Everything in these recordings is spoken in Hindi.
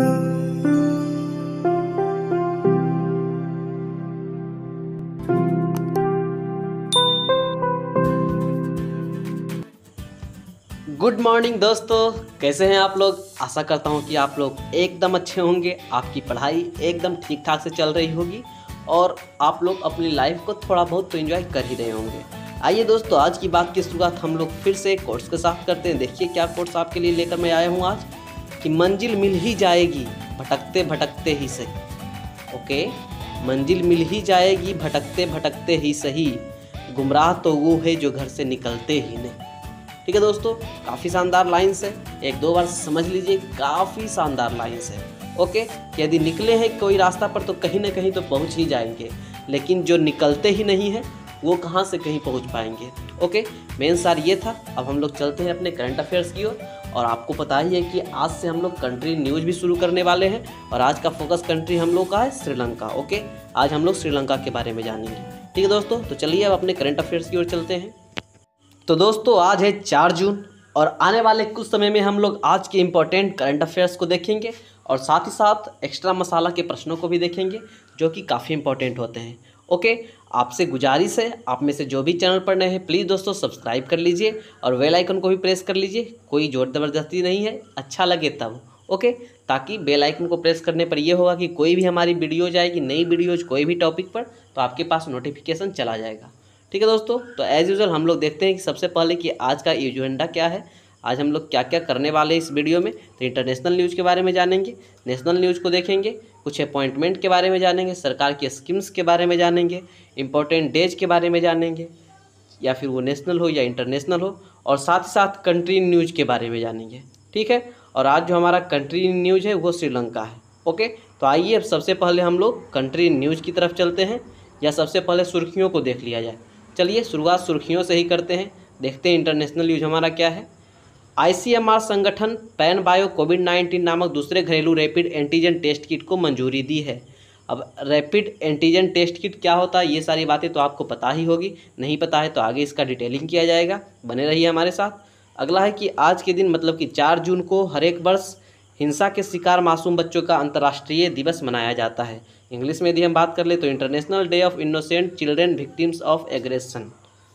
गुड मॉर्निंग दोस्तों कैसे हैं आप लोग आशा करता हूं कि आप लोग एकदम अच्छे होंगे आपकी पढ़ाई एकदम ठीक ठाक से चल रही होगी और आप लोग अपनी लाइफ को थोड़ा बहुत तो एंजॉय कर ही रहे होंगे आइए दोस्तों आज की बात की शुरुआत हम लोग फिर से कोर्स के साथ करते हैं देखिए क्या कोर्स आपके लिए लेकर मैं आया हूँ आज कि मंजिल मिल ही जाएगी भटकते भटकते ही सही ओके मंजिल मिल ही जाएगी भटकते भटकते ही सही गुमराह तो वो है जो घर से निकलते ही नहीं ठीक है दोस्तों काफ़ी शानदार लाइन्स है एक दो बार समझ लीजिए काफ़ी शानदार लाइन्स है ओके यदि निकले हैं कोई रास्ता पर तो कहीं ना कहीं तो पहुंच ही जाएंगे लेकिन जो निकलते ही नहीं हैं वो कहाँ से कहीं पहुंच पाएंगे ओके मेन सार ये था अब हम लोग चलते हैं अपने करंट अफेयर्स की ओर और आपको पता ही है कि आज से हम लोग कंट्री न्यूज भी शुरू करने वाले हैं और आज का फोकस कंट्री हम लोग का है श्रीलंका ओके आज हम लोग श्रीलंका के बारे में जानेंगे ठीक है दोस्तों तो चलिए अब अपने करंट अफेयर्स की ओर चलते हैं तो दोस्तों आज है चार जून और आने वाले कुछ समय में हम लोग आज के इम्पोर्टेंट करंट अफेयर्स को देखेंगे और साथ ही साथ एक्स्ट्रा मसाला के प्रश्नों को भी देखेंगे जो कि काफ़ी इम्पोर्टेंट होते हैं ओके आपसे गुजारिश है आप में से जो भी चैनल पर नए हैं प्लीज़ दोस्तों सब्सक्राइब कर लीजिए और बेल आइकन को भी प्रेस कर लीजिए कोई जोर ज़बरदस्ती नहीं है अच्छा लगे तब ओके ताकि बेल आइकन को प्रेस करने पर यह होगा कि कोई भी हमारी वीडियो जाएगी नई वीडियोज कोई भी टॉपिक पर तो आपके पास नोटिफिकेशन चला जाएगा ठीक है दोस्तों तो एज़ यूज़ल हम लोग देखते हैं कि सबसे पहले कि आज का एजेंडा क्या है आज हम लोग क्या क्या करने वाले हैं इस वीडियो में तो इंटरनेशनल न्यूज़ के बारे में जानेंगे नेशनल न्यूज़ को देखेंगे कुछ अपॉइंटमेंट के बारे में जानेंगे सरकार की स्कीम्स के बारे में जानेंगे इम्पोर्टेंट डेज के बारे में जानेंगे या फिर वो नेशनल हो या इंटरनेशनल हो और साथ ही साथ कंट्री न्यूज के बारे में जानेंगे ठीक है और आज जो हमारा कंट्री न्यूज है वो श्रीलंका है ओके तो आइए अब सबसे पहले हम लोग कंट्री न्यूज की तरफ चलते हैं या सबसे पहले सुर्खियों को देख लिया जाए चलिए शुरुआत सुर्खियों से ही करते हैं देखते हैं इंटरनेशनल न्यूज हमारा क्या है आईसीएमआर संगठन पैन बायो कोविड नाइन्टीन नामक दूसरे घरेलू रैपिड एंटीजन टेस्ट किट को मंजूरी दी है अब रैपिड एंटीजन टेस्ट किट क्या होता है ये सारी बातें तो आपको पता ही होगी नहीं पता है तो आगे इसका डिटेलिंग किया जाएगा बने रहिए हमारे साथ अगला है कि आज के दिन मतलब कि चार जून को हर एक वर्ष हिंसा के शिकार मासूम बच्चों का अंतर्राष्ट्रीय दिवस मनाया जाता है इंग्लिश में यदि हम बात कर ले तो international day of innocent children victims of aggression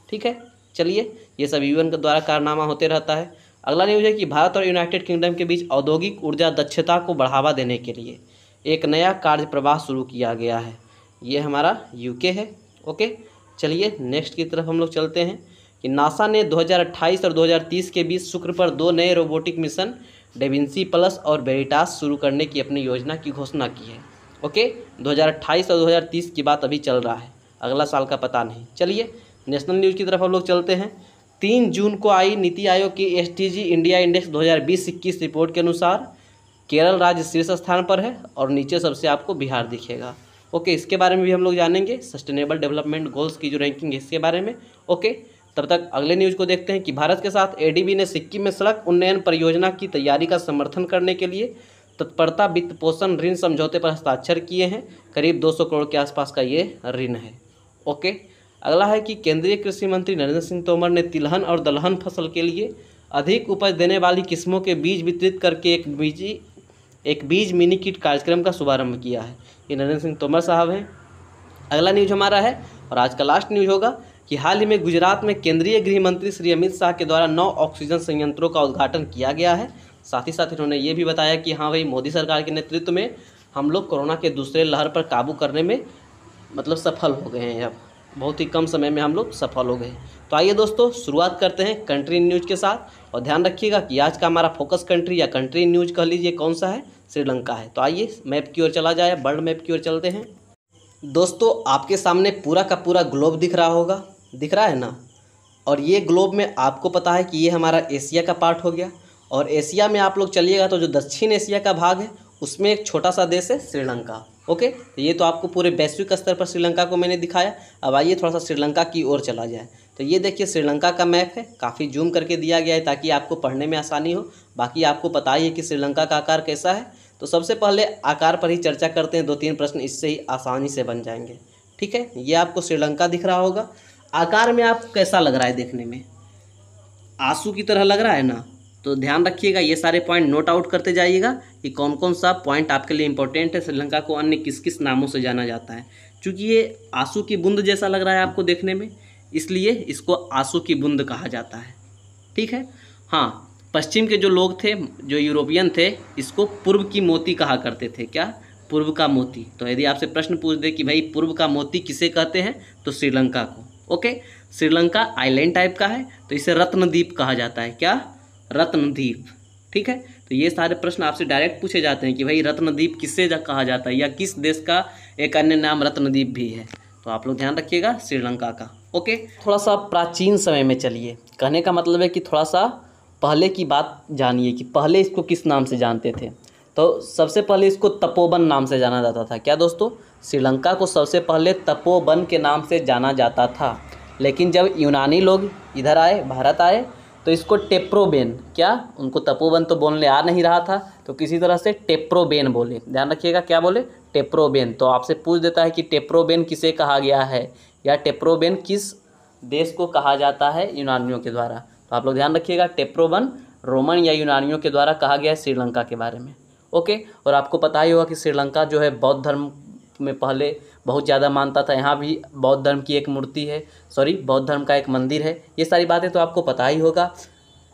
ठीक है चलिए ये सब यूएन के द्वारा कारनामा होते रहता है अगला न्यूज़ है कि भारत और यूनाइटेड किंगडम के बीच औद्योगिक ऊर्जा दक्षता को बढ़ावा देने के लिए एक नया कार्य प्रवाह शुरू किया गया है ये हमारा यूके है ओके चलिए नेक्स्ट की तरफ हम लोग चलते हैं कि नासा ने 2028 और 2030 के बीच शुक्र पर दो नए रोबोटिक मिशन डेविंसी प्लस और बेरिटास शुरू करने की अपनी योजना की घोषणा की है ओके 2028 और 2030 की बात अभी चल रहा है अगला साल का पता नहीं चलिए नेशनल न्यूज़ की तरफ हम लोग चलते हैं तीन जून को आई नीति आयोग की एस इंडिया इंडेक्स दो हज़ार रिपोर्ट के अनुसार केरल राज्य शीर्ष स्थान पर है और नीचे सबसे आपको बिहार दिखेगा ओके इसके बारे में भी हम लोग जानेंगे सस्टेनेबल डेवलपमेंट गोल्स की जो रैंकिंग है इसके बारे में ओके तब तक अगले न्यूज़ को देखते हैं कि भारत के साथ एडीबी ने सिक्किम में सड़क उन्नयन परियोजना की तैयारी का समर्थन करने के लिए तत्परता वित्त पोषण ऋण समझौते पर हस्ताक्षर किए हैं करीब 200 करोड़ के आसपास का ये ऋण है ओके अगला है कि केंद्रीय कृषि मंत्री नरेंद्र सिंह तोमर ने तिलहन और दलहन फसल के लिए अधिक उपज देने वाली किस्मों के बीज वितरित करके एक बीजी एक बीज मिनी किट कार्यक्रम का शुभारंभ किया है ये नरेंद्र सिंह तोमर साहब हैं अगला न्यूज़ हमारा है और आज का लास्ट न्यूज़ होगा कि हाल ही में गुजरात में केंद्रीय गृह मंत्री श्री अमित शाह के द्वारा नौ ऑक्सीजन संयंत्रों का उद्घाटन किया गया है साथ ही साथ इन्होंने ये भी बताया कि हाँ भाई मोदी सरकार के नेतृत्व में हम लोग कोरोना के दूसरे लहर पर काबू करने में मतलब सफल हो गए हैं अब बहुत ही कम समय में हम लोग सफल हो गए तो आइए दोस्तों शुरुआत करते हैं कंट्री न्यूज़ के साथ और ध्यान रखिएगा कि आज का हमारा फोकस कंट्री या कंट्री न्यूज़ कह लीजिए कौन सा है श्रीलंका है तो आइए मैप की ओर चला जाए वर्ल्ड मैप की ओर चलते हैं दोस्तों आपके सामने पूरा का पूरा ग्लोब दिख रहा होगा दिख रहा है ना और ये ग्लोब में आपको पता है कि ये हमारा एशिया का पार्ट हो गया और एशिया में आप लोग चलिएगा तो जो दक्षिण एशिया का भाग है उसमें एक छोटा सा देश है श्रीलंका ओके तो ये तो आपको पूरे वैश्विक स्तर पर श्रीलंका को मैंने दिखाया अब आइए थोड़ा सा श्रीलंका की ओर चला जाए तो ये देखिए श्रीलंका का मैप है काफ़ी जूम करके दिया गया है ताकि आपको पढ़ने में आसानी हो बाकी आपको पता ही है कि श्रीलंका का आकार कैसा है तो सबसे पहले आकार पर ही चर्चा करते हैं दो तीन प्रश्न इससे ही आसानी से बन जाएंगे ठीक है ये आपको श्रीलंका दिख रहा होगा आकार में आप कैसा लग रहा है देखने में आंसू की तरह लग रहा है ना तो ध्यान रखिएगा ये सारे पॉइंट नोट आउट करते जाइएगा ये कौन कौन सा पॉइंट आपके लिए इंपॉर्टेंट है श्रीलंका को अन्य किस किस नामों से जाना जाता है चूँकि ये आंसू की बूंद जैसा लग रहा है आपको देखने में इसलिए इसको आंसू की बूंद कहा जाता है ठीक है हाँ पश्चिम के जो लोग थे जो यूरोपियन थे इसको पूर्व की मोती कहा करते थे क्या पूर्व का मोती तो यदि आपसे प्रश्न पूछ दे कि भाई पूर्व का मोती किसे कहते हैं तो श्रीलंका को ओके श्रीलंका आइलैंड टाइप का है तो इसे रत्नद्वीप कहा जाता है क्या रत्नद्वीप ठीक है तो ये सारे प्रश्न आपसे डायरेक्ट पूछे जाते हैं कि भाई रत्नदीप किससे कहा जाता है या किस देश का एक अन्य नाम रत्नदीप भी है तो आप लोग ध्यान रखिएगा श्रीलंका का ओके थोड़ा सा प्राचीन समय में चलिए कहने का मतलब है कि थोड़ा सा पहले की बात जानिए कि पहले इसको किस नाम से जानते थे तो सबसे पहले इसको तपोवन नाम से जाना जाता था क्या दोस्तों श्रीलंका को सबसे पहले तपोवन के नाम से जाना जाता था लेकिन जब यूनानी लोग इधर आए भारत आए तो इसको टेप्रोबेन क्या उनको तपोवन तो बोलने आ नहीं रहा था तो किसी तरह से टेप्रोबेन बोले ध्यान रखिएगा क्या बोले टेप्रोबेन तो आपसे पूछ देता है कि टेप्रोबेन किसे कहा गया है या टेप्रोबेन किस देश को कहा जाता है यूनानियों के द्वारा तो आप लोग ध्यान रखिएगा टेप्रोबन रोमन या यूनानियों के द्वारा कहा गया है श्रीलंका के बारे में ओके और आपको पता ही होगा कि श्रीलंका जो है बौद्ध धर्म में पहले बहुत ज़्यादा मानता था यहाँ भी बौद्ध धर्म की एक मूर्ति है सॉरी बौद्ध धर्म का एक मंदिर है ये सारी बातें तो आपको पता ही होगा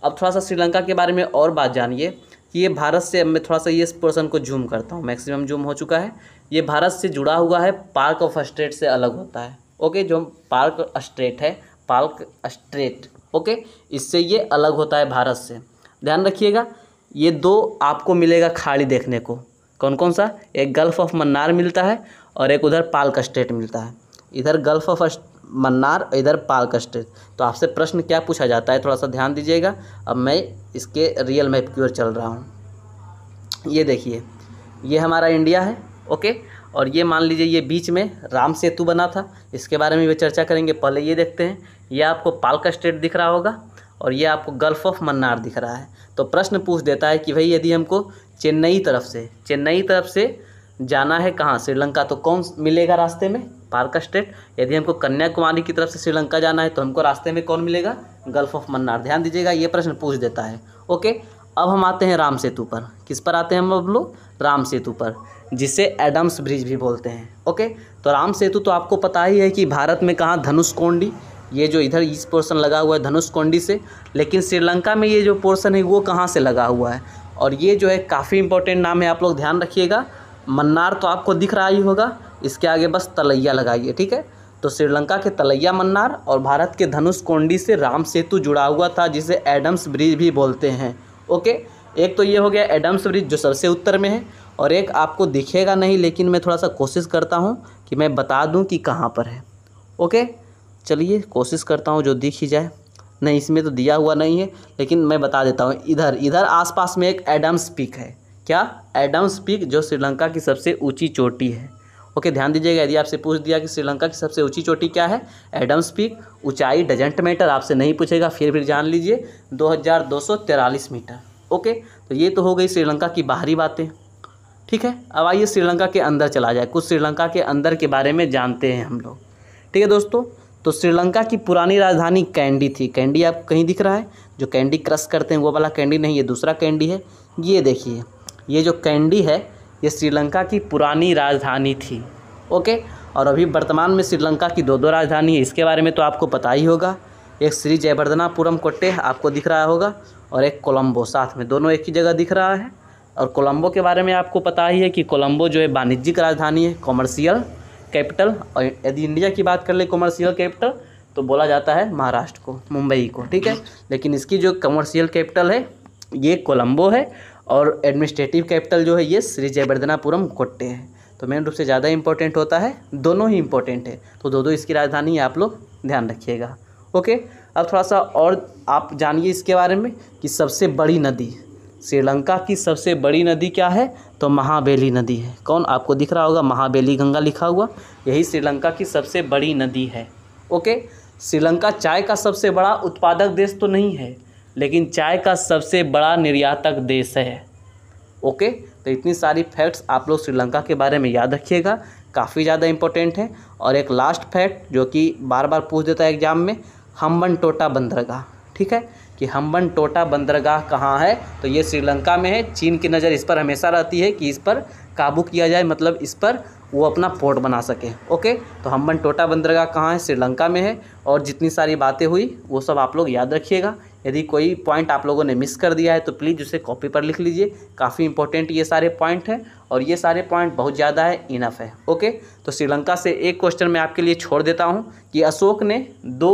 अब थोड़ा सा श्रीलंका के बारे में और बात जानिए कि ये भारत से मैं थोड़ा सा ये पोर्सन को जूम करता हूँ मैक्सिमम जूम हो चुका है ये भारत से जुड़ा हुआ है पार्क ऑफ स्टेट से अलग होता है ओके जो पार्क स्टेट है पार्क स्ट्रेट ओके इससे ये अलग होता है भारत से ध्यान रखिएगा ये दो आपको मिलेगा खाड़ी देखने को कौन कौन सा एक गल्फ ऑफ मन्नार मिलता है और एक उधर पाल का स्टेट मिलता है इधर गल्फ ऑफ मन्नार इधर पाल का स्टेट तो आपसे प्रश्न क्या पूछा जाता है थोड़ा सा ध्यान दीजिएगा अब मैं इसके रियल मैप की ओर चल रहा हूँ ये देखिए ये हमारा इंडिया है ओके और ये मान लीजिए ये बीच में राम सेतु बना था इसके बारे में भी चर्चा करेंगे पहले ये देखते हैं ये आपको पाल का स्टेट दिख रहा होगा और ये आपको गल्फ ऑफ मन्नार दिख रहा है तो प्रश्न पूछ देता है कि भाई यदि हमको चेन्नई तरफ से चेन्नई तरफ से जाना है कहाँ श्रीलंका तो कौन मिलेगा रास्ते में पार्क स्टेट यदि हमको कन्याकुमारी की तरफ से श्रीलंका जाना है तो हमको रास्ते में कौन मिलेगा गल्फ ऑफ मन्नार ध्यान दीजिएगा ये प्रश्न पूछ देता है ओके अब हम आते हैं राम सेतु पर किस पर आते हैं हम अब लोग राम सेतु पर जिसे एडम्स ब्रिज भी बोलते हैं ओके तो राम सेतु तो आपको पता ही है कि भारत में कहाँ धनुष कोंडी ये जो इधर इस पोर्शन लगा हुआ है धनुष कोंडी से लेकिन श्रीलंका में ये जो पोर्शन है वो कहाँ से लगा हुआ है और ये जो है काफ़ी इंपॉर्टेंट नाम है आप लोग ध्यान रखिएगा मन्नार तो आपको दिख रहा ही होगा इसके आगे बस तलैया लगाइए ठीक है तो श्रीलंका के तलैया मन्नार और भारत के धनुष कोंडी से राम सेतु जुड़ा हुआ था जिसे एडम्स ब्रिज भी बोलते हैं ओके एक तो ये हो गया एडम्स ब्रिज जो सबसे उत्तर में है और एक आपको दिखेगा नहीं लेकिन मैं थोड़ा सा कोशिश करता हूँ कि मैं बता दूँ कि कहाँ पर है ओके चलिए कोशिश करता हूँ जो दिख ही जाए नहीं इसमें तो दिया हुआ नहीं है लेकिन मैं बता देता हूँ इधर इधर आसपास में एक एडम्स पीक है क्या एडम्स पीक जो श्रीलंका की सबसे ऊंची चोटी है ओके ध्यान दीजिएगा यदि आपसे पूछ दिया कि श्रीलंका की सबसे ऊंची चोटी क्या है एडम्स पीक ऊंचाई डजेंट मैटर आपसे नहीं पूछेगा फिर भी जान लीजिए दो मीटर ओके तो ये तो हो गई श्रीलंका की बाहरी बातें ठीक है अब आइए श्रीलंका के अंदर चला जाए कुछ श्रीलंका के अंदर के बारे में जानते हैं हम लोग ठीक है दोस्तों तो श्रीलंका की पुरानी राजधानी कैंडी थी कैंडी आप कहीं दिख रहा है जो कैंडी क्रश करते हैं वो वाला कैंडी नहीं ये दूसरा कैंडी है ये देखिए ये जो कैंडी है ये श्रीलंका की पुरानी राजधानी थी ओके और अभी वर्तमान में श्रीलंका की दो दो राजधानी है इसके बारे में तो आपको पता ही होगा एक श्री जयवर्धनापुरम कोट्टे आपको दिख रहा होगा और एक कोलम्बो साथ में दोनों एक ही जगह दिख रहा है और कोलम्बो के बारे में आपको पता ही है कि कोलम्बो जो है वाणिज्यिक राजधानी है कॉमर्शियल कैपिटल और यदि इंडिया की बात कर ले कॉमर्शियल कैपिटल तो बोला जाता है महाराष्ट्र को मुंबई को ठीक है लेकिन इसकी जो कॉमर्शियल कैपिटल है ये कोलम्बो है और एडमिनिस्ट्रेटिव कैपिटल जो है ये श्री जयवर्धनापुरम कोट्टे हैं तो मेन रूप से ज़्यादा इंपॉर्टेंट होता है दोनों ही इंपॉर्टेंट है तो दो दो इसकी राजधानी आप लोग ध्यान रखिएगा ओके अब थोड़ा सा और आप जानिए इसके बारे में कि सबसे बड़ी नदी श्रीलंका की सबसे बड़ी नदी क्या है तो महाबेली नदी है कौन आपको दिख रहा होगा महाबेली गंगा लिखा हुआ यही श्रीलंका की सबसे बड़ी नदी है ओके श्रीलंका चाय का सबसे बड़ा उत्पादक देश तो नहीं है लेकिन चाय का सबसे बड़ा निर्यातक देश है ओके तो इतनी सारी फैक्ट्स आप लोग श्रीलंका के बारे में याद रखिएगा काफ़ी ज़्यादा इंपॉर्टेंट है और एक लास्ट फैक्ट जो कि बार बार पूछ देता है एग्जाम में हम्बन टोटा बंदरगाह ठीक है कि हम्बन टोटा बंदरगाह कहाँ है तो ये श्रीलंका में है चीन की नज़र इस पर हमेशा रहती है कि इस पर काबू किया जाए मतलब इस पर वो अपना पोर्ट बना सके ओके तो हम्बन टोटा बंदरगाह कहाँ है श्रीलंका में है और जितनी सारी बातें हुई वो सब आप लोग याद रखिएगा यदि कोई पॉइंट आप लोगों ने मिस कर दिया है तो प्लीज़ उसे कॉपी पर लिख लीजिए काफ़ी इंपॉर्टेंट ये सारे पॉइंट हैं और ये सारे पॉइंट बहुत ज़्यादा है इनफ है ओके तो श्रीलंका से एक क्वेश्चन मैं आपके लिए छोड़ देता हूँ कि अशोक ने दो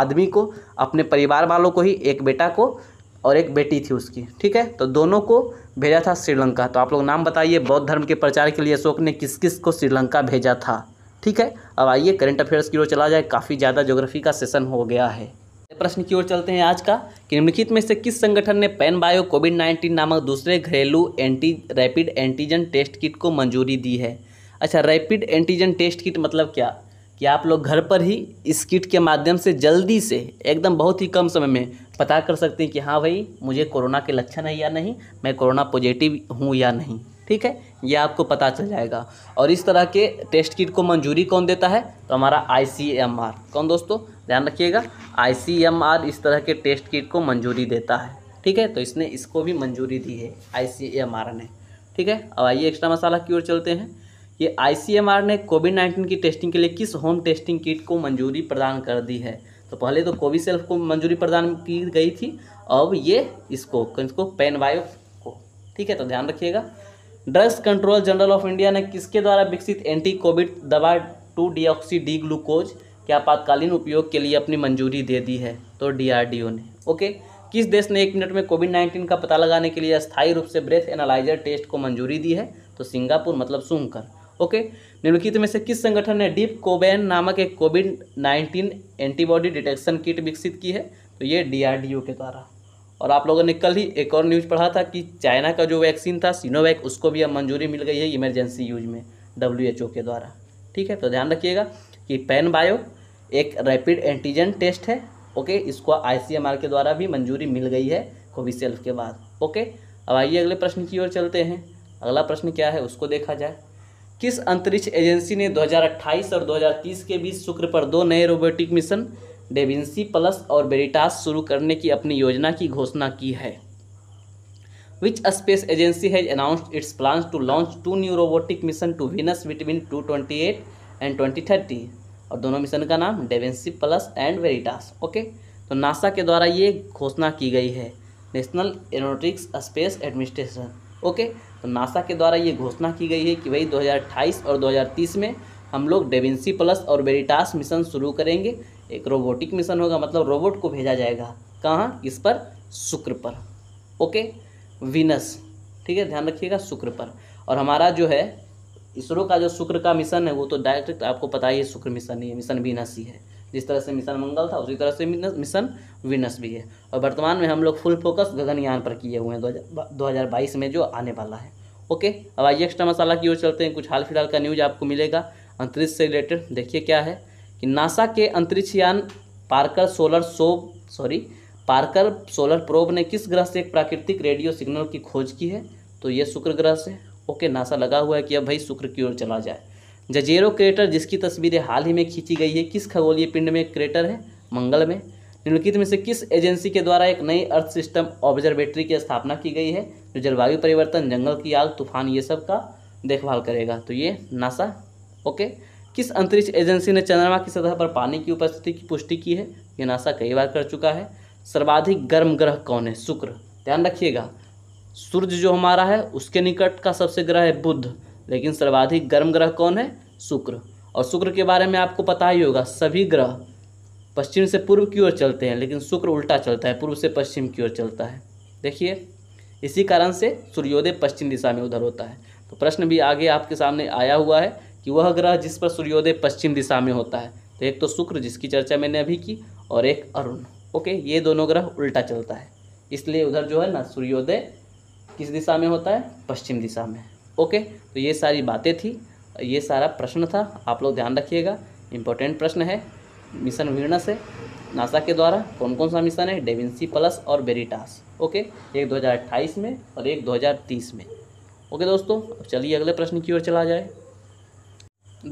आदमी को अपने परिवार वालों को ही एक बेटा को और एक बेटी थी उसकी ठीक है तो दोनों को भेजा था श्रीलंका तो आप लोग नाम बताइए बौद्ध धर्म के प्रचार के लिए अशोक ने किस किस को श्रीलंका भेजा था ठीक है अब आइए करंट अफेयर्स की ओर चला जाए काफ़ी ज़्यादा ज्योग्राफी का सेशन हो गया है प्रश्न की ओर चलते हैं आज का कि निम्नलिखित में से किस संगठन ने पेन बायो कोविड नाइन्टीन नामक दूसरे घरेलू anti rapid antigen test kit को मंजूरी दी है अच्छा रैपिड एंटीजन टेस्ट किट मतलब क्या कि आप लोग घर पर ही इस किट के माध्यम से जल्दी से एकदम बहुत ही कम समय में पता कर सकते हैं कि हाँ भाई मुझे कोरोना के लक्षण है या नहीं मैं कोरोना पॉजिटिव हूँ या नहीं ठीक है ये आपको पता चल जाएगा और इस तरह के टेस्ट किट को मंजूरी कौन देता है तो हमारा आई कौन दोस्तों ध्यान रखिएगा आई इस तरह के टेस्ट किट को मंजूरी देता है ठीक है तो इसने इसको भी मंजूरी दी है आई ने ठीक है अब आइए एक्स्ट्रा मसाला की ओर चलते हैं ये आई ने कोविड नाइन्टीन की टेस्टिंग के लिए किस होम टेस्टिंग किट को मंजूरी प्रदान कर दी है तो पहले तो कोविसेल्फ को मंजूरी प्रदान की गई थी अब ये इसको इसको पेनवायो को ठीक है तो ध्यान रखिएगा drugs control general of India ने किसके द्वारा विकसित एंटी कोविड दवा two deoxy D glucose कि आपातकालीन उपयोग के लिए अपनी मंजूरी दे दी है तो डी ने ओके किस देश ने एक मिनट में कोविड नाइन्टीन का पता लगाने के लिए स्थायी रूप से ब्रेथ एनालाइजर टेस्ट को मंजूरी दी है तो सिंगापुर मतलब सुंगकर ओके निम्नलिखित में से किस संगठन ने डीप कोबेन नामक एक Covid nineteen antibody detection kit विकसित की है तो ये डीआरडीओ के द्वारा और आप लोगों ने कल ही एक और न्यूज़ पढ़ा था कि चाइना का जो वैक्सीन था सिनोवैक उसको भी अब मंजूरी मिल गई है इमरजेंसी यूज में डब्ल्यू के द्वारा ठीक है तो ध्यान रखिएगा कि पेन बायो एक रैपिड एंटीजन टेस्ट है ओके इसको आईसीएमआर के द्वारा भी मंजूरी मिल गई है कोविसेल्फ के बाद ओके अब आइए अगले प्रश्न की ओर चलते हैं अगला प्रश्न क्या है उसको देखा जाए किस अंतरिक्ष एजेंसी ने 2028 और 2030 के बीच शुक्र पर दो नए रोबोटिक मिशन डेविंसी प्लस और बेरिटास शुरू करने की अपनी योजना की घोषणा की है which space agency has announced its plans to launch two new robotic mission to Venus between 228 and 2030 और दोनों मिशन का नाम DAVINCI plus and Veritas okay तो नासा के द्वारा ये घोषणा की गई है National Aeronautics Space Administration okay तो नासा के द्वारा ये घोषणा की गई है कि भाई 2028 और 2030 में हम लोग डेविंसी प्लस और वेरिटास मिशन शुरू करेंगे एक रोबोटिक मिशन होगा मतलब रोबोट को भेजा जाएगा कहाँ इस पर शुक्र पर ओके विनस ठीक है ध्यान रखिएगा शुक्र पर और हमारा जो है इसरो का जो शुक्र का मिशन है वो तो डायरेक्ट आपको पता ही है शुक्र मिशन ही है मिशन वीनस ही है जिस तरह से मिशन मंगल था उसी तरह से मिशन वीनस भी है और वर्तमान में हम लोग फुल फोकस गगनयान पर किए हुए हैं दो हज़ार बाईस में जो आने वाला है ओके अब आइए एक्स्ट्रा मसाला की ओर चलते हैं कुछ हाल फिलहाल का न्यूज आपको मिलेगा अंतरिक्ष से रिलेटेड देखिए क्या है कि नासा के अंतरिक्ष यान Parker Solar so sorry Parker Solar Probe ने किस ग्रह से एक प्राकृतिक रेडियो सिग्नल की खोज की है तो ये शुक्र ग्रह से ओके नासा लगा हुआ है कि अब भाई शुक्र की ओर चला जाए जजेरो क्रेटर जिसकी तस्वीरें हाल ही में खींची गई है किस खगोलीय पिंड में क्रेटर है मंगल में निम्नलिखित में से किस एजेंसी के द्वारा एक नई अर्थ सिस्टम ऑब्जर्वेटरी की स्थापना की गई है जो जलवायु परिवर्तन जंगल की आग तूफान ये सब का देखभाल करेगा तो ये नासा ओके किस अंतरिक्ष एजेंसी ने चंद्रमा की सतह पर पानी की उपस्थिति की पुष्टि की है ये नासा कई बार कर चुका है सर्वाधिक गर्म ग्रह कौन है शुक्र ध्यान रखिएगा सूर्य जो हमारा है उसके निकट का सबसे ग्रह है बुध लेकिन सर्वाधिक गर्म ग्रह कौन है शुक्र और शुक्र के बारे में आपको पता ही होगा सभी ग्रह पश्चिम से पूर्व की ओर चलते हैं लेकिन शुक्र उल्टा चलता है पूर्व से पश्चिम की ओर चलता है देखिए इसी कारण से सूर्योदय पश्चिम दिशा में उधर होता है तो प्रश्न भी आगे आपके सामने आया हुआ है कि वह ग्रह जिस पर सूर्योदय पश्चिम दिशा में होता है तो एक तो शुक्र जिसकी चर्चा मैंने अभी की और एक अरुण ओके ये दोनों ग्रह उल्टा चलता है इसलिए उधर जो है ना सूर्योदय किस दिशा में होता है पश्चिम दिशा में ओके तो ये सारी बातें थी ये सारा प्रश्न था आप लोग ध्यान रखिएगा इम्पोर्टेंट प्रश्न है मिशन वीरनस से नासा के द्वारा कौन कौन सा मिशन है डेविंसी प्लस और बेरिटास ओके एक 2028 में और एक 2030 में ओके दोस्तों अब चलिए अगले प्रश्न की ओर चला जाए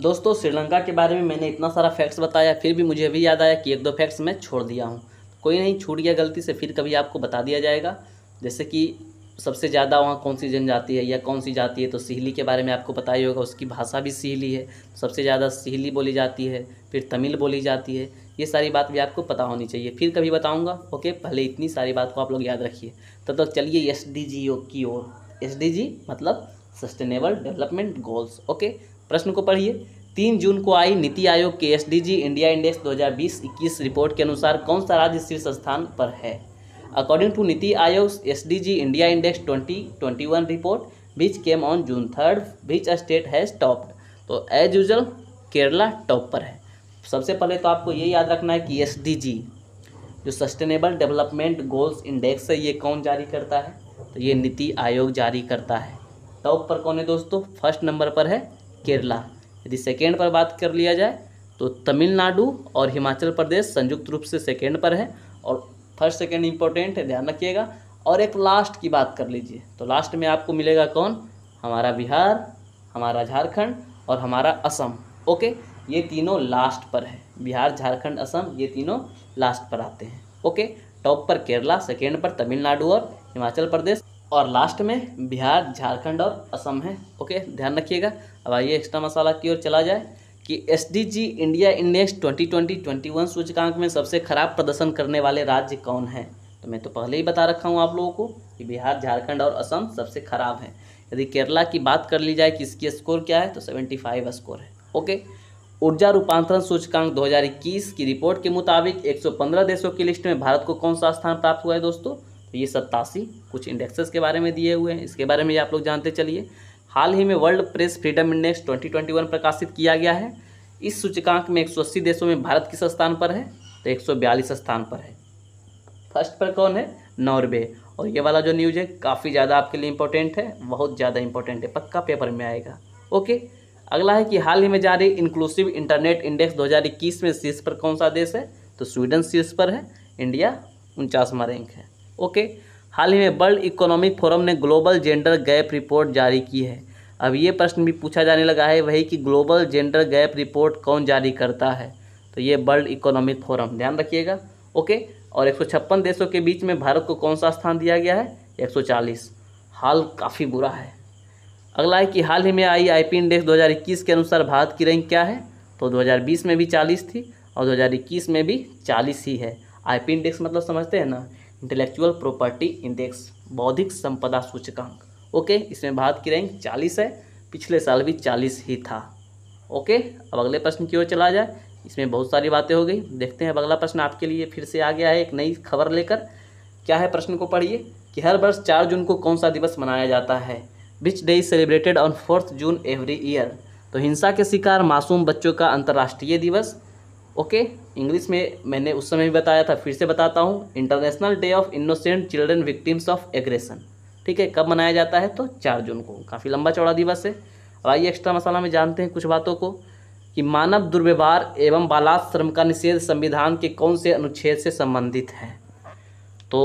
दोस्तों श्रीलंका के बारे में मैंने इतना सारा फैक्ट्स बताया फिर भी मुझे अभी याद आया कि एक दो फैक्ट्स मैं छोड़ दिया हूँ कोई नहीं छूट गया गलती से फिर कभी आपको बता दिया जाएगा जैसे कि सबसे ज़्यादा वहाँ कौन सी जनजाति है या कौन सी जाति है तो सिहली के बारे में आपको पता ही होगा उसकी भाषा भी सिहली है सबसे ज़्यादा सिहली बोली जाती है फिर तमिल बोली जाती है ये सारी बात भी आपको पता होनी चाहिए फिर कभी बताऊँगा ओके पहले इतनी सारी बात को आप लोग याद रखिए तब तो, तक तो चलिए एस की ओर एस मतलब सस्टेनेबल डेवलपमेंट गोल्स ओके प्रश्न को पढ़िए तीन जून को आई नीति आयोग के एस इंडिया इंडेक्स 2020-21 रिपोर्ट के अनुसार कौन सा राज्य शीर्ष स्थान पर है According to Niti Ayog's SDG India Index 2021 report, which came on June third which state has topped. तो एज यूजल केरला टॉप पर है सबसे पहले तो आपको ये याद रखना है कि एस जो सस्टेनेबल डेवलपमेंट गोल्स इंडेक्स है ये कौन जारी करता है तो ये नीति आयोग जारी करता है टॉप पर कौन है दोस्तों फर्स्ट नंबर पर है केरला यदि सेकेंड पर बात कर लिया जाए तो तमिलनाडु और हिमाचल प्रदेश संयुक्त रूप से सेकेंड पर है और फर्स्ट सेकेंड इंपॉर्टेंट है ध्यान रखिएगा और एक लास्ट की बात कर लीजिए तो लास्ट में आपको मिलेगा कौन हमारा बिहार हमारा झारखंड और हमारा असम ओके ये तीनों लास्ट पर है बिहार झारखंड असम ये तीनों लास्ट पर आते हैं ओके टॉप पर केरला सेकेंड पर तमिलनाडु और हिमाचल प्रदेश और लास्ट में बिहार झारखंड और असम है ओके ध्यान रखिएगा अब आइए एक्स्ट्रा मसाला की ओर चला जाए कि एस इंडिया इंडेक्स 2020 21 सूचकांक में सबसे खराब प्रदर्शन करने वाले राज्य कौन हैं तो मैं तो पहले ही बता रखा हूँ आप लोगों को कि बिहार झारखंड और असम सबसे खराब हैं यदि केरला की बात कर ली जाए कि इसकी स्कोर क्या है तो 75 स्कोर है ओके ऊर्जा रूपांतरण सूचकांक 2021 की रिपोर्ट के मुताबिक 115 देशों की लिस्ट में भारत को कौन सा स्थान प्राप्त हुआ है दोस्तों तो ये सत्तासी कुछ इंडेक्सेस के बारे में दिए हुए हैं इसके बारे में आप लोग जानते चलिए हाल ही में वर्ल्ड प्रेस फ्रीडम इंडेक्स 2021 प्रकाशित किया गया है इस सूचकांक में 180 देशों में भारत किस स्थान पर है तो 142 स्थान पर है फर्स्ट पर कौन है नॉर्वे और ये वाला जो न्यूज़ है काफ़ी ज़्यादा आपके लिए इंपॉर्टेंट है बहुत ज़्यादा इंपॉर्टेंट है पक्का पेपर में आएगा ओके अगला है कि हाल ही में जारी इंक्लूसिव इंटरनेट इंडेक्स 2021 में शीर्ष पर कौन सा देश है तो स्वीडन शीर्ष पर है इंडिया उनचासवा रैंक है ओके हाल ही में वर्ल्ड इकोनॉमिक फोरम ने ग्लोबल जेंडर गैप रिपोर्ट जारी की है अब ये प्रश्न भी पूछा जाने लगा है वही कि ग्लोबल जेंडर गैप रिपोर्ट कौन जारी करता है तो ये वर्ल्ड इकोनॉमिक फोरम ध्यान रखिएगा ओके और एक देशों के बीच में भारत को कौन सा स्थान दिया गया है एक हाल काफ़ी बुरा है अगला है कि हाल ही में आई आई इंडेक्स दो के अनुसार भारत की रैंक क्या है तो 2020 में भी 40 थी और 2021 में भी 40 ही है आईपी इंडेक्स मतलब समझते हैं ना इंटेलेक्चुअल प्रॉपर्टी इंडेक्स बौद्धिक संपदा सूचकांक ओके इसमें भारत की रैंक चालीस है पिछले साल भी चालीस ही था ओके अब अगले प्रश्न की ओर चला जाए इसमें बहुत सारी बातें हो गई देखते हैं अब अगला प्रश्न आपके लिए फिर से आ गया है एक नई खबर लेकर क्या है प्रश्न को पढ़िए कि हर वर्ष चार जून को कौन सा दिवस मनाया जाता है which day is celebrated on fourth June every year तो हिंसा के शिकार मासूम बच्चों का अंतर्राष्ट्रीय दिवस ओके इंग्लिश में मैंने उस समय भी बताया था फिर से बताता हूँ International day of Innocent Children Victims of aggression ठीक है कब मनाया जाता है तो चार जून को काफ़ी लंबा चौड़ा दिवस है और आइए एक्स्ट्रा मसाला में जानते हैं कुछ बातों को कि मानव दुर्व्यवहार एवं बालाश्रम श्रम का निषेध संविधान के कौन से अनुच्छेद से संबंधित है तो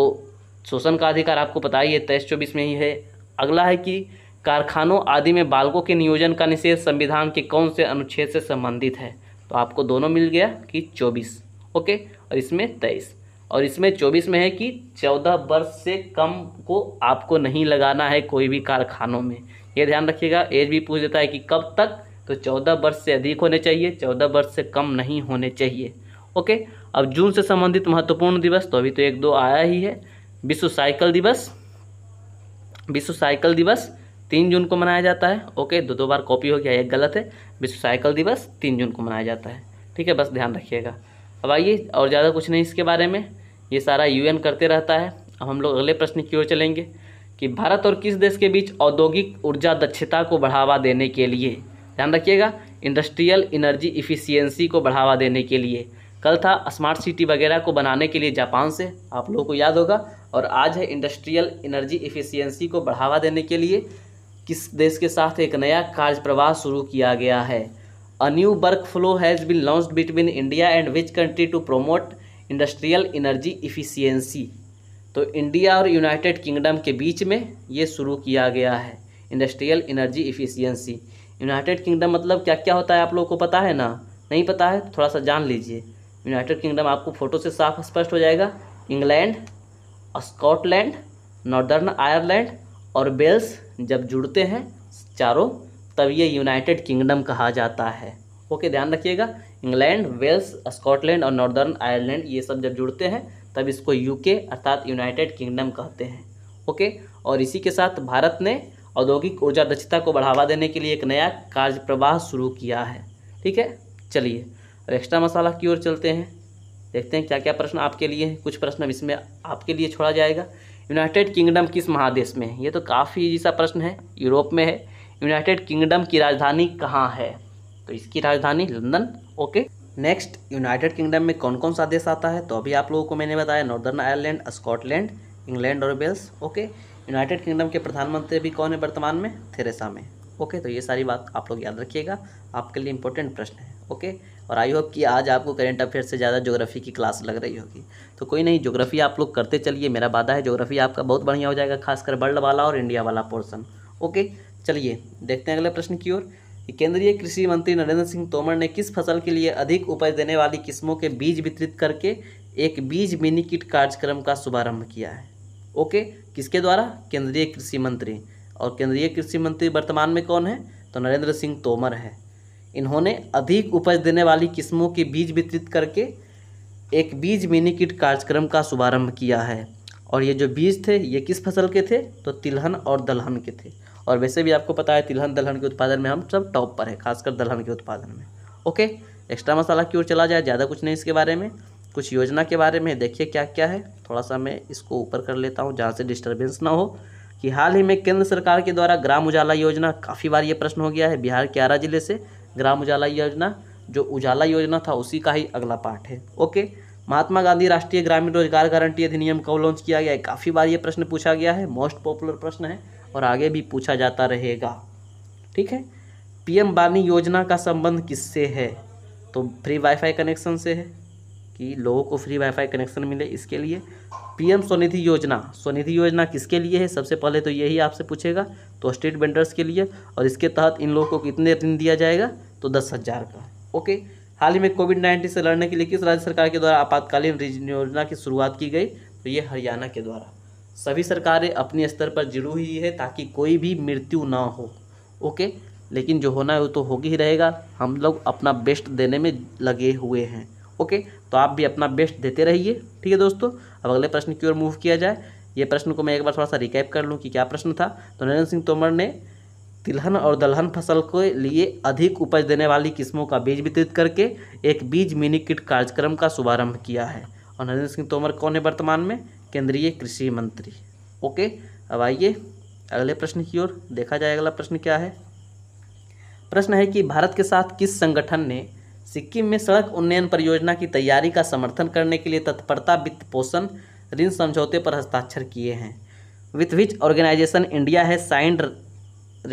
शोषण का अधिकार आपको पता ही है तेईस चौबीस में ही है अगला है कि कारखानों आदि में बालकों के नियोजन का निषेध संविधान के कौन से अनुच्छेद से संबंधित है तो आपको दोनों मिल गया कि चौबीस ओके और इसमें तेईस और इसमें चौबीस में है कि चौदह वर्ष से कम को आपको नहीं लगाना है कोई भी कारखानों में ये ध्यान रखिएगा एज भी पूछ देता है कि कब तक तो चौदह वर्ष से अधिक होने चाहिए चौदह वर्ष से कम नहीं होने चाहिए ओके अब जून से संबंधित महत्वपूर्ण दिवस तो अभी तो एक दो आया ही है विश्व साइकिल दिवस विश्व साइकिल दिवस तीन जून को मनाया जाता है ओके दो दो बार कॉपी हो गया एक गलत है विश्व साइकिल दिवस तीन जून को मनाया जाता है ठीक है बस ध्यान रखिएगा अब आइए और ज़्यादा कुछ नहीं इसके बारे में ये सारा यूएन करते रहता है अब हम लोग अगले प्रश्न की ओर चलेंगे कि भारत और किस देश के बीच औद्योगिक ऊर्जा दक्षता को बढ़ावा देने के लिए ध्यान रखिएगा इंडस्ट्रियल इनर्जी इफिशियंसी को बढ़ावा देने के लिए कल था स्मार्ट सिटी वगैरह को बनाने के लिए जापान से आप लोगों को याद होगा और आज है इंडस्ट्रियल इनर्जी इफिशियंसी को बढ़ावा देने के लिए किस देश के साथ एक नया कार्य प्रवाह शुरू किया गया है a new work flow has been launch between India and which country to promote industrial energy efficiency तो इंडिया और यूनाइटेड किंगडम के बीच में ये शुरू किया गया है industrial energy efficiency United Kingdom मतलब क्या क्या होता है आप लोगों को पता है ना नहीं पता है थोड़ा सा जान लीजिए यूनाइटेड किंगडम आपको फ़ोटो से साफ स्पष्ट हो जाएगा इंग्लैंड स्कॉटलैंड नॉर्दर्न आयरलैंड और बेल्स जब जुड़ते हैं चारों तब ये यूनाइटेड किंगडम कहा जाता है ओके ध्यान रखिएगा इंग्लैंड वेल्स स्कॉटलैंड और नॉर्दर्न आयरलैंड ये सब जब जुड़ते हैं तब इसको यूके अर्थात यूनाइटेड किंगडम कहते हैं ओके और इसी के साथ भारत ने औद्योगिक ऊर्जा दक्षता को बढ़ावा देने के लिए एक नया कार्य प्रवाह शुरू किया है ठीक है चलिए अब एक्स्ट्रा मसाला की ओर चलते हैं देखते हैं क्या क्या प्रश्न आपके लिए हैं कुछ प्रश्न अब इसमें आपके लिए छोड़ा जाएगा यूनाइटेड किंगडम किस महादेश में है ये तो काफ़ी ईजी सा प्रश्न है यूरोप में है यूनाइटेड किंगडम की राजधानी कहाँ है तो इसकी राजधानी London okay next United Kingdom में कौन कौन सा देश आता है तो अभी आप लोगों को मैंने बताया नॉर्दर्न आयरलैंड स्कॉटलैंड इंग्लैंड और वेल्स ओके यूनाइटेड किंगडम के प्रधानमंत्री अभी कौन है वर्तमान में थेरेसा में ओके तो ये सारी बात आप लोग याद रखिएगा आपके लिए इंपॉर्टेंट प्रश्न है ओके और आई होप कि आज आपको करेंट अफेयर से ज़्यादा जोग्राफी की क्लास लग रही होगी तो कोई नहीं जोग्राफी आप लोग करते चलिए मेरा वादा है जोग्राफी आपका बहुत बढ़िया हो जाएगा खासकर वर्ल्ड वाला और इंडिया वाला पोर्सन ओके चलिए देखते हैं अगले प्रश्न की ओर केंद्रीय कृषि मंत्री नरेंद्र सिंह तोमर ने किस फसल के लिए अधिक उपज देने वाली किस्मों के बीज वितरित करके एक बीज मिनी किट कार्यक्रम का शुभारंभ किया है ओके किसके द्वारा केंद्रीय कृषि मंत्री और केंद्रीय कृषि मंत्री वर्तमान में कौन है तो नरेंद्र सिंह तोमर है इन्होंने अधिक उपज देने वाली किस्मों के बीज वितरित करके एक बीज मिनी किट कार्यक्रम का शुभारंभ किया है और ये जो बीज थे ये किस फसल के थे तो तिलहन और दलहन के थे और वैसे भी आपको पता है तिलहन दलहन के उत्पादन में हम सब टॉप पर है खासकर दलहन के उत्पादन में ओके एक्स्ट्रा मसाला की ओर चला जाए ज़्यादा कुछ नहीं इसके बारे में कुछ योजना के बारे में देखिए क्या क्या है थोड़ा सा मैं इसको ऊपर कर लेता हूँ जहाँ से डिस्टर्बेंस ना हो कि हाल ही में केंद्र सरकार के द्वारा ग्राम उजाला योजना काफ़ी बार ये प्रश्न हो गया है बिहार के आरा जिले से ग्राम उजाला योजना जो उजाला योजना था उसी का ही अगला पार्ट है ओके महात्मा गांधी राष्ट्रीय ग्रामीण रोजगार गारंटी अधिनियम कब लॉन्च किया गया है काफ़ी बार ये प्रश्न पूछा गया है मोस्ट पॉपुलर प्रश्न है और आगे भी पूछा जाता रहेगा ठीक है पीएम बानी योजना का संबंध किससे है तो फ्री वाईफाई कनेक्शन से है कि लोगों को फ्री वाईफाई कनेक्शन मिले इसके लिए पीएम स्वनिधि योजना स्वनिधि योजना किसके लिए है सबसे पहले तो यही आपसे पूछेगा तो स्ट्रीट वेंडर्स के लिए और इसके तहत इन लोगों को कितने ऋण दिया जाएगा तो दस हज़ार का ओके हाल ही में कोविड नाइन्टीन से लड़ने के लिए किस राज्य सरकार के द्वारा आपातकालीन ऋण योजना की शुरुआत की गई तो ये हरियाणा के द्वारा सभी सरकारें अपने स्तर पर जुड़ी हुई है ताकि कोई भी मृत्यु ना हो ओके लेकिन जो होना है वो तो होगी ही रहेगा हम लोग अपना बेस्ट देने में लगे हुए हैं ओके तो आप भी अपना बेस्ट देते रहिए ठीक है दोस्तों अब अगले प्रश्न की ओर मूव किया जाए ये प्रश्न को मैं एक बार थोड़ा सा रिकैप कर लूँ कि क्या प्रश्न था तो नरेंद्र सिंह तोमर ने तिलहन और दलहन फसल के लिए अधिक उपज देने वाली किस्मों का बीज वितरित करके एक बीज मिनी किट कार्यक्रम का शुभारंभ किया है और नरेंद्र सिंह तोमर कौन है वर्तमान में केंद्रीय कृषि मंत्री ओके अब आइए अगले प्रश्न की ओर देखा जाए अगला प्रश्न क्या है प्रश्न है कि भारत के साथ किस संगठन ने सिक्किम में सड़क उन्नयन परियोजना की तैयारी का समर्थन करने के लिए तत्परता वित्त पोषण ऋण समझौते पर हस्ताक्षर किए हैं with which organisation India has signed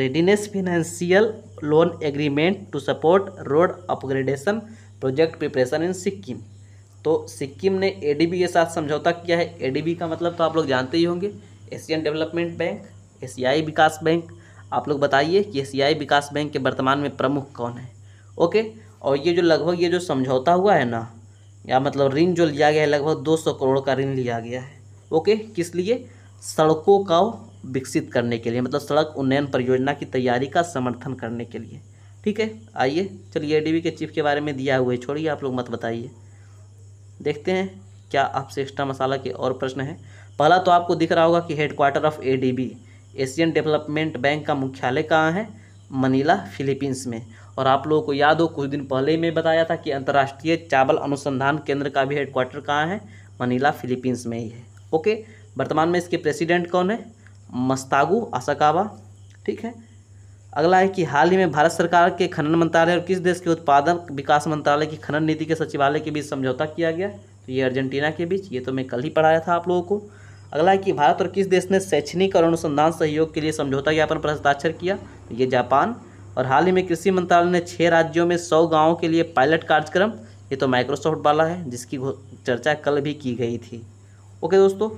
readiness financial loan agreement to support road upgradation project preparation in Sikkim तो सिक्किम ने एडीबी के साथ समझौता किया है एडीबी का मतलब तो आप लोग जानते ही होंगे एशियन डेवलपमेंट बैंक एशियाई विकास बैंक आप लोग बताइए कि एशियाई विकास बैंक के वर्तमान में प्रमुख कौन है ओके और ये जो लगभग ये जो समझौता हुआ है ना या मतलब ऋण जो लिया गया है लगभग 200 करोड़ का ऋण लिया गया है ओके किस लिए सड़कों का विकसित करने के लिए मतलब सड़क उन्नयन परियोजना की तैयारी का समर्थन करने के लिए ठीक है आइए चलिए ए के चीफ के बारे में दिया हुआ है छोड़िए आप लोग मत बताइए देखते हैं क्या आपसे एक्स्ट्रा मसाला के और प्रश्न हैं पहला तो आपको दिख रहा होगा कि headquarter of a Asian Development Bank का मुख्यालय कहाँ है मनीला फिलीपींस में और आप लोगों को याद हो कुछ दिन पहले ही मैं बताया था कि अंतर्राष्ट्रीय चावल अनुसंधान केंद्र का भी हेडक्वार्टर कहाँ है मनीला फिलीपींस में ही है ओके वर्तमान में इसके प्रेसिडेंट कौन है मस्तागू आसाकावा ठीक है अगला है कि हाल ही में भारत सरकार के खनन मंत्रालय और किस देश के उत्पादन विकास मंत्रालय की खनन नीति के सचिवालय के बीच समझौता किया गया तो ये अर्जेंटीना के बीच ये तो मैं कल ही पढ़ाया था आप लोगों को अगला है कि भारत और किस देश ने शैक्षणिक और अनुसंधान सहयोग के लिए समझौता ज्ञापन पर हस्ताक्षर किया तो ये जापान और हाल ही में कृषि मंत्रालय ने छः राज्यों में सौ गाँवों के लिए पायलट कार्यक्रम ये तो माइक्रोसॉफ्ट वाला है जिसकी चर्चा कल भी की गई थी ओके दोस्तों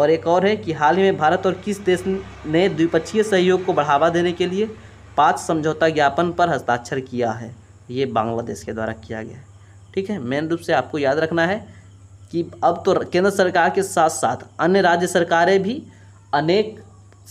और एक और है कि हाल ही में भारत और किस देश ने द्विपक्षीय सहयोग को बढ़ावा देने के लिए पाँच समझौता ज्ञापन पर हस्ताक्षर किया है ये बांग्लादेश के द्वारा किया गया है ठीक है मेन रूप से आपको याद रखना है कि अब तो केंद्र सरकार के साथ साथ अन्य राज्य सरकारें भी अनेक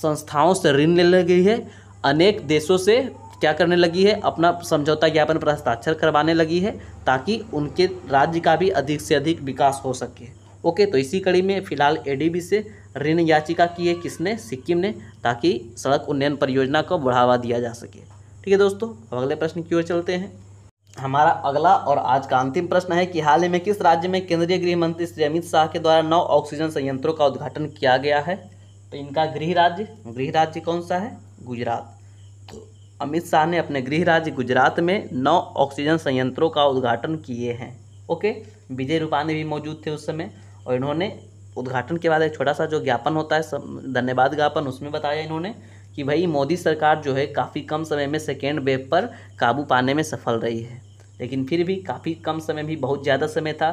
संस्थाओं से ऋण लेने गई है अनेक देशों से क्या करने लगी है अपना समझौता ज्ञापन पर हस्ताक्षर करवाने लगी है ताकि उनके राज्य का भी अधिक से अधिक विकास हो सके ओके तो इसी कड़ी में फिलहाल एडीबी से ऋण याचिका की है किसने सिक्किम ने ताकि सड़क उन्नयन परियोजना को बढ़ावा दिया जा सके ठीक है दोस्तों अब अगले प्रश्न की ओर चलते हैं हमारा अगला और आज का अंतिम प्रश्न है कि हाल ही में किस राज्य में केंद्रीय गृह मंत्री श्री अमित शाह के द्वारा नौ ऑक्सीजन संयंत्रों का उद्घाटन किया गया है तो इनका गृह राज्य गृह राज्य कौन सा है गुजरात अमित शाह ने अपने गृह राज्य गुजरात में नौ ऑक्सीजन संयंत्रों का उद्घाटन किए हैं ओके विजय रूपानी भी मौजूद थे उस समय और इन्होंने उद्घाटन के बाद एक छोटा सा जो ज्ञापन होता है धन्यवाद ज्ञापन उसमें बताया इन्होंने कि भाई मोदी सरकार जो है काफ़ी कम समय में सेकेंड वेव पर काबू पाने में सफल रही है लेकिन फिर भी काफ़ी कम समय भी बहुत ज़्यादा समय था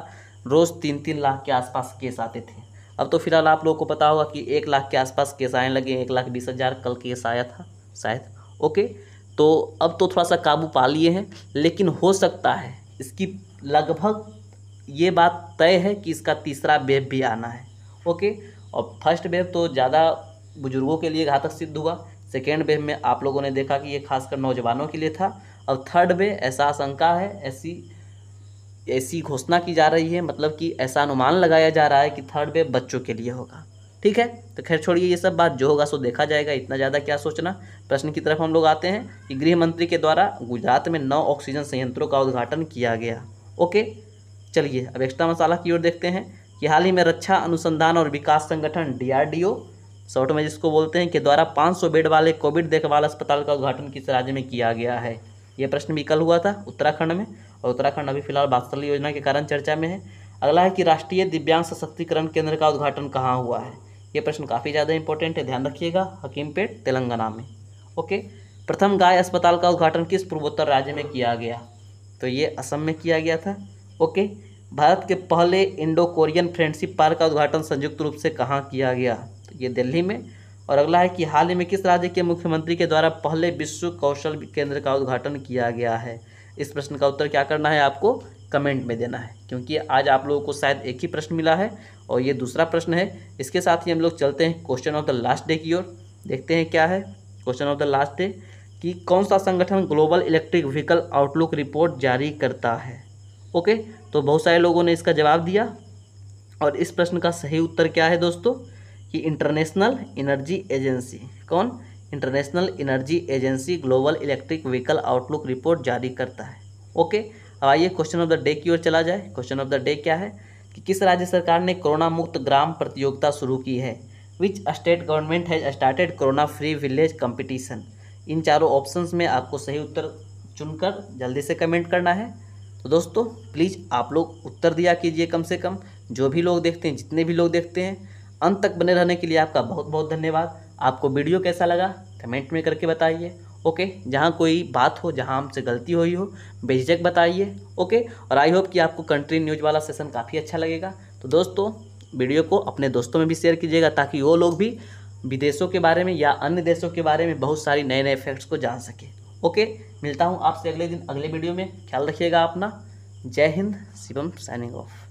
रोज़ तीन तीन लाख के आसपास केस आते थे अब तो फिलहाल आप लोगों को पता होगा कि एक लाख के आसपास केस आने लगे एक लाख बीस हज़ार कल केस आया था शायद ओके तो अब तो थोड़ा सा काबू पा लिए हैं लेकिन हो सकता है इसकी लगभग ये बात तय है कि इसका तीसरा वेब भी आना है ओके और फर्स्ट वेब तो ज़्यादा बुजुर्गों के लिए घातक सिद्ध हुआ सेकेंड वेब में आप लोगों ने देखा कि ये खासकर नौजवानों के लिए था अब थर्ड वेव ऐसा आशंका है ऐसी ऐसी घोषणा की जा रही है मतलब कि ऐसा अनुमान लगाया जा रहा है कि थर्ड वेब बच्चों के लिए होगा ठीक है तो खैर छोड़िए ये सब बात जो होगा सो देखा जाएगा इतना ज़्यादा क्या सोचना प्रश्न की तरफ हम लोग आते हैं कि गृह मंत्री के द्वारा गुजरात में नौ ऑक्सीजन संयंत्रों का उद्घाटन किया गया ओके चलिए अब एक्स्ट्रा मसाला की ओर देखते हैं कि हाल ही में रक्षा अनुसंधान और विकास संगठन ओ शॉर्ट में जिसको बोलते हैं कि द्वारा 500 बेड वाले कोविड देखभाल अस्पताल का उद्घाटन किस राज्य में किया गया है यह प्रश्न भी कल हुआ था उत्तराखंड में और उत्तराखंड अभी फिलहाल बात्सल्य योजना के कारण चर्चा में है अगला है कि राष्ट्रीय दिव्यांग सशक्तिकरण केंद्र का उद्घाटन कहाँ हुआ है ये प्रश्न काफ़ी ज़्यादा इंपॉर्टेंट है ध्यान रखिएगा हकीमपेट तेलंगाना में ओके प्रथम गाय अस्पताल का उद्घाटन किस पूर्वोत्तर राज्य में किया गया तो ये असम में किया गया था ओके भारत के पहले इंडो कोरियन फ्रेंडशिप पार्क का उद्घाटन संयुक्त रूप से कहाँ किया गया तो ये दिल्ली में और अगला है कि हाल ही में किस राज्य के मुख्यमंत्री के द्वारा पहले विश्व कौशल केंद्र का उद्घाटन किया गया है इस प्रश्न का उत्तर क्या करना है आपको कमेंट में देना है क्योंकि आज आप लोगों को शायद एक ही प्रश्न मिला है और ये दूसरा प्रश्न है इसके साथ ही हम लोग चलते हैं question of the last day की ओर देखते हैं क्या है question of the last day कि कौन सा संगठन Global Electric Vehicle Outlook report जारी करता है ओके तो बहुत सारे लोगों ने इसका जवाब दिया और इस प्रश्न का सही उत्तर क्या है दोस्तों कि इंटरनेशनल एनर्जी एजेंसी कौन International Energy Agency Global Electric Vehicle Outlook report जारी करता है ओके अब आइए क्वेश्चन ऑफ द डे की ओर चला जाए क्वेश्चन ऑफ द डे क्या है कि किस राज्य सरकार ने कोरोना मुक्त ग्राम प्रतियोगिता शुरू की है which state government has started corona free village competition in चारों ऑप्शंस में आपको सही उत्तर चुनकर जल्दी से कमेंट करना है तो दोस्तों प्लीज़ आप लोग उत्तर दिया कीजिए कम से कम जो भी लोग देखते हैं जितने भी लोग देखते हैं अंत तक बने रहने के लिए आपका बहुत बहुत धन्यवाद आपको वीडियो कैसा लगा कमेंट में करके बताइए ओके जहाँ कोई बात हो जहाँ हमसे गलती हुई हो बेझिझक बताइए ओके और आई होप कि आपको कंट्री न्यूज वाला सेशन काफ़ी अच्छा लगेगा तो दोस्तों वीडियो को अपने दोस्तों में भी शेयर कीजिएगा ताकि वो लोग भी विदेशों के बारे में या अन्य देशों के बारे में बहुत सारी नए नए फैक्ट्स को जान सके ओके मिलता हूँ आपसे अगले दिन अगले वीडियो में ख्याल रखिएगा अपना जय हिंद शिवम साइनिंग ऑफ